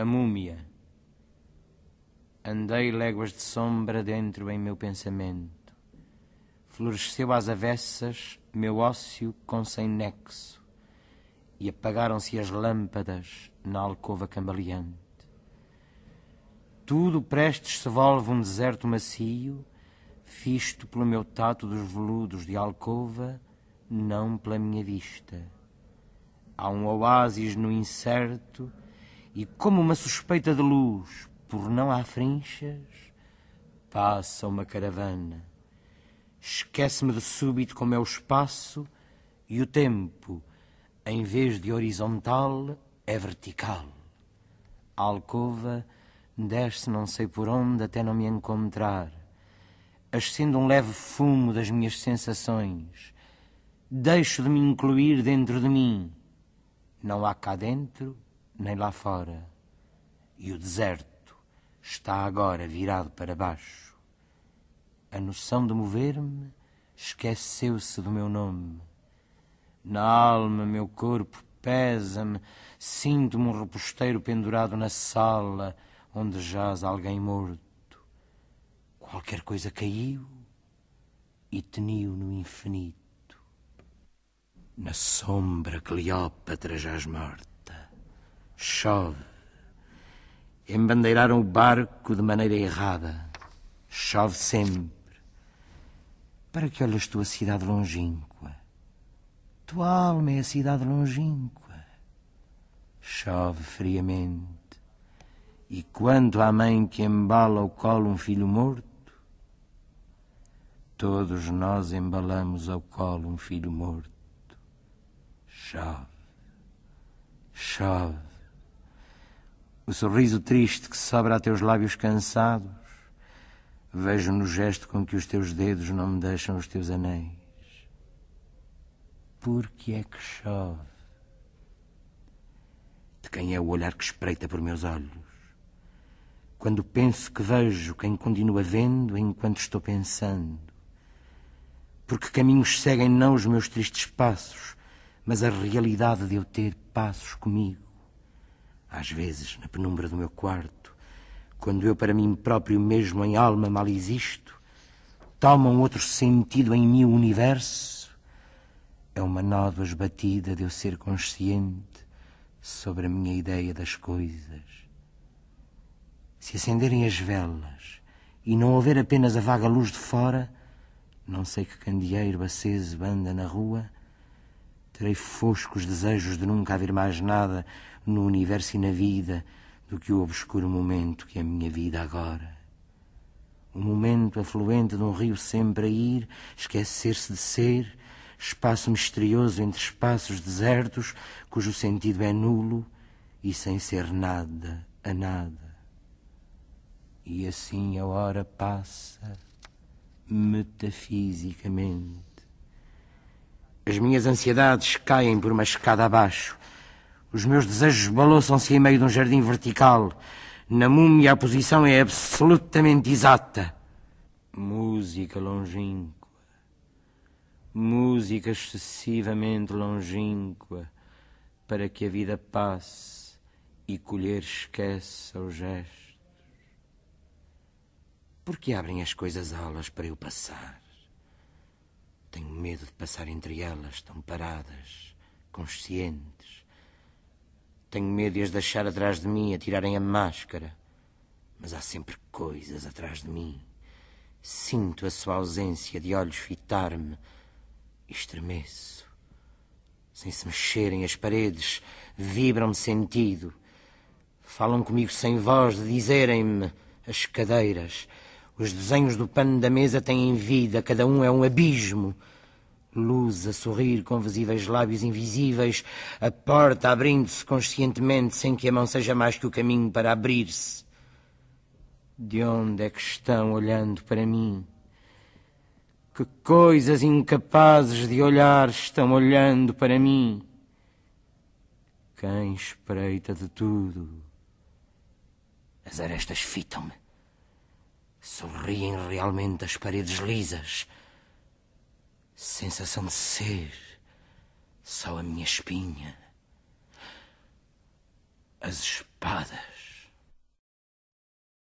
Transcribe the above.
a múmia. Andei léguas de sombra dentro em meu pensamento. Floresceu às avessas meu ócio com sem nexo, e apagaram-se as lâmpadas na alcova cambaleante. Tudo prestes se volve um deserto macio, fisto pelo meu tato dos veludos de alcova, não pela minha vista. Há um oásis no incerto e como uma suspeita de luz, por não há frinchas, passa uma caravana. Esquece-me de súbito como é o espaço e o tempo, em vez de horizontal, é vertical. A alcova desce não sei por onde até não me encontrar. ascendo um leve fumo das minhas sensações. Deixo de me incluir dentro de mim. Não há cá dentro nem lá fora. E o deserto está agora virado para baixo. A noção de mover-me esqueceu-se do meu nome. Na alma, meu corpo pesa-me, sinto-me um reposteiro pendurado na sala onde jaz alguém morto. Qualquer coisa caiu e teniu no infinito. Na sombra, Cleópatra jaz morta. Chove. Embandeiraram o barco de maneira errada. Chove sempre. Para que olhas tua cidade longínqua? Tua alma é a cidade longínqua. Chove friamente. E quanto à mãe que embala ao colo um filho morto, todos nós embalamos ao colo um filho morto. Chove, chove o sorriso triste que sobra a teus lábios cansados. Vejo no gesto com que os teus dedos não me deixam os teus anéis. Por que é que chove? De quem é o olhar que espreita por meus olhos? Quando penso que vejo quem continua vendo enquanto estou pensando. Porque caminhos seguem não os meus tristes passos, mas a realidade de eu ter passos comigo às vezes, na penumbra do meu quarto, quando eu para mim próprio mesmo em alma mal existo, toma um outro sentido em mim o universo, é uma nódoa esbatida de eu ser consciente sobre a minha ideia das coisas. Se acenderem as velas e não houver apenas a vaga luz de fora, não sei que candeeiro aceso anda na rua, Terei foscos desejos de nunca haver mais nada no universo e na vida do que o obscuro momento que é a minha vida agora. O momento afluente de um rio sempre a ir, esquecer-se de ser, espaço misterioso entre espaços desertos, cujo sentido é nulo e sem ser nada a nada. E assim a hora passa metafisicamente. As minhas ansiedades caem por uma escada abaixo. Os meus desejos balouçam-se em meio de um jardim vertical. Na múmia a posição é absolutamente exata. Música longínqua. Música excessivamente longínqua para que a vida passe e colher esqueça o gesto. Por que abrem as coisas alas para eu passar? Tenho medo de passar entre elas, tão paradas, conscientes. Tenho medo de as deixar atrás de mim, a tirarem a máscara. Mas há sempre coisas atrás de mim. Sinto a sua ausência de olhos fitar-me e estremeço. Sem se mexerem as paredes, vibram-me sentido. Falam comigo sem voz de dizerem-me as cadeiras os desenhos do pano da mesa têm vida, cada um é um abismo. Luz a sorrir com visíveis lábios invisíveis, a porta abrindo-se conscientemente sem que a mão seja mais que o caminho para abrir-se. De onde é que estão olhando para mim? Que coisas incapazes de olhar estão olhando para mim? Quem espreita de tudo? As arestas fitam-me. Sorriem realmente as paredes lisas. Sensação de ser. Só a minha espinha. As espadas.